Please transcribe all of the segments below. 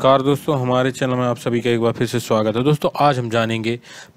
car दोस्तों हमारे channel में आप सभी का एक बार फिर से स्वागत है दोस्तों आज हम जानेंगे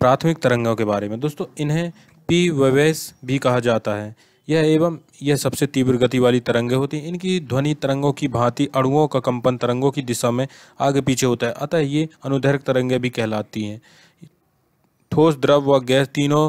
प्राथमिक तरंगों के बारे में दोस्तों इन्हें पी वेवेस भी कहा जाता है यह एवं यह सबसे तीव्र गति वाली तरंगें होती हैं इनकी ध्वनि तरंगों की भांति अणुओं का कंपन तरंगों की दिशा में आगे पीछे होता है अतः ये अनुदैर्घ तरंगें भी कहलाती हैं ठोस द्रव व गैस तीनों